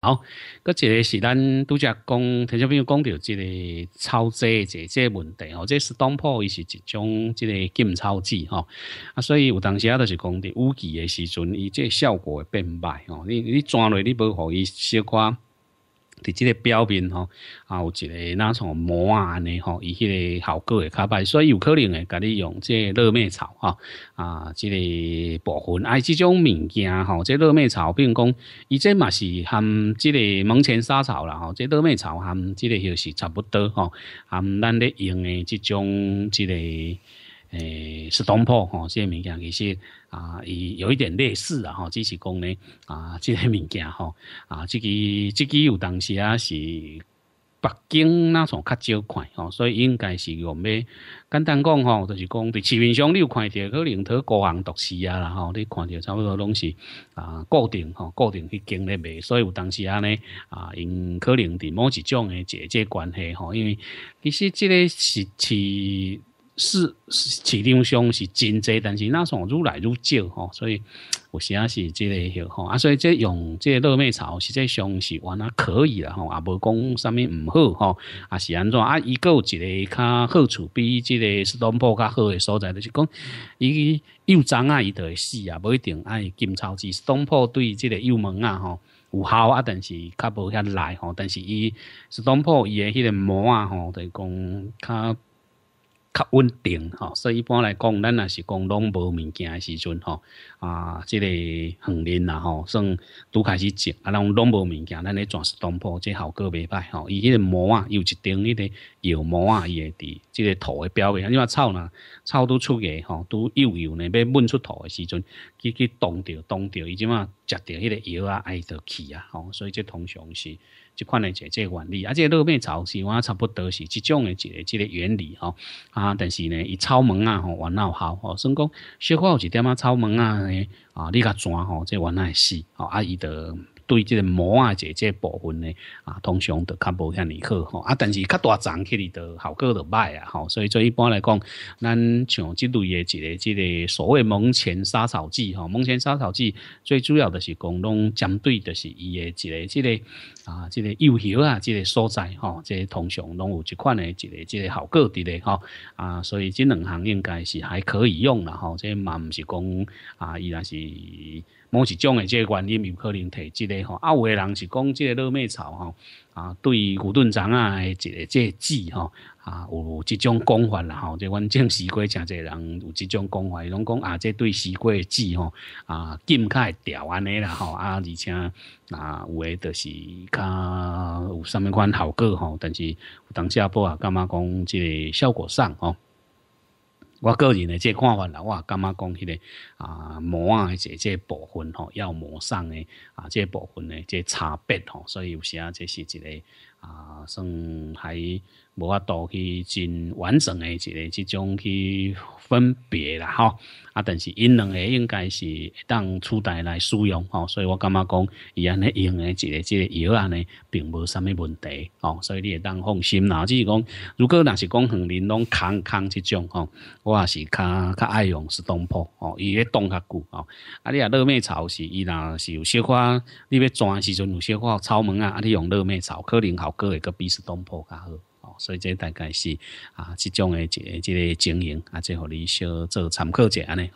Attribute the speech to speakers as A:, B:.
A: 好，嗰一个是咱拄则讲，听小朋友讲到即个抄纸这这问题吼，这是当铺，伊是一种即个金钞剂吼，啊，所以有当时啊，都是讲伫无记诶时阵，伊这效果会变坏哦，你你装落你无互伊小可。伫即个表面吼，啊，有一个那从膜啊尼吼，伊迄个效果会较歹，所以有可能会甲你用即个热麦草吼，啊，即个部分，啊，即种物件吼，即热麦草，比如讲，伊即嘛是含即个蒙前沙草啦吼，即热麦草含即个又是差不多吼，含咱咧用诶即种即个诶。是东坡吼，这些物件其实啊，伊有一点类似啊，吼，只是讲咧 啊，这类物件吼啊，自个自个有当时啊，是北京那种较少看吼，所以应该是用咩？简单讲吼，就是讲对市面上你有看到可能都各行独业啊然后你看到差不多拢是啊固定吼，固定去经历呗，所以有当时啊咧啊，因可能伫某一种的姐姐关系吼，因为其实这个是去。是市场上是真济，但是那种愈来愈少吼，所以有时些是这类个吼啊，所以这用这热麦草是这上是玩啊可以啦吼，啊无讲啥物毋好吼，啊是安怎啊？伊有一个较好处比这个斯东坡较好所在就是讲伊幼长啊，伊就会死啊，无一定爱金钞是斯东坡对这个幼萌啊吼有效啊，但是较无遐耐吼，但是伊斯东坡伊诶迄个毛啊吼，就讲较。较稳定吼，所以一般来讲，咱也是讲拢无物件的时阵吼，啊，即个园林啦吼，算拄开始种，啊，拢拢无物件，咱咧全是东坡，即效果袂歹吼。伊迄个膜啊，有一层迄个药膜啊，伊会伫即个土的表面，你话草呢，草拄出芽吼，拄幼幼呢，要闷出土的时阵，去去冻着冻着，伊即嘛食着迄个药啊，爱到去啊，吼，所以即通常是。即款的即个原理，啊，这个热面潮是我差不多是即种的一个即个原理吼，啊。但是呢，伊草门啊，吼玩闹好，吼算讲小可有一点啊，草门啊，诶，啊，你甲转吼，即玩闹死，吼啊，伊的。对这个膜啊，这这部分呢，啊，通常都较无遐尼好吼，啊，但是较大丛起里的效果就歹啊，吼，所以做一般来讲，咱像这类一个、这个所谓蒙前杀草剂吼，蒙前杀草剂最主要的是讲，拢针对的是伊个一个、这个啊，这个幼苗啊，这个所在吼，这通常拢有这款的、一个、这个效果的咧吼，啊，所以这两行应该是还可以用啦吼，这嘛唔是讲啊，依然是。某一种诶，即个原因有可能提即个吼，啊有诶人是讲即个热麦草吼，啊对牛顿长啊诶即个即个痣吼，啊有即种讲法啦吼，即反正西瓜真侪人有即种讲法，伊拢讲啊即对西瓜诶痣吼，啊金开调安尼啦吼，啊而且啊有诶就是较有上面款效果吼，但是当下不啊干嘛讲即效果上吼？我个人的即系看法啦，我感觉讲迄个啊磨啊，即这部分嗬，要磨上的啊，即部分的即差别吼，所以有时啊，即是一个。啊，算还无法度去真完整的一个即种去分别啦吼。啊，但是因两个应该是当初代来使用吼，所以我感觉讲伊安尼用的一个即个药安尼，并无啥物问题吼，所以你也当放心啦。就是讲，如果若是讲恒林拢空空即种吼，我也是较较爱用斯东坡吼，伊迄冻较久，吼。啊，你啊热麦草是伊若是有小可，你要装时阵有小可超门啊，啊你用热麦草可能好。个个个比实东坡较好，所以这大概是啊，这种的即即个经营，啊，即好你少做参考一下咧，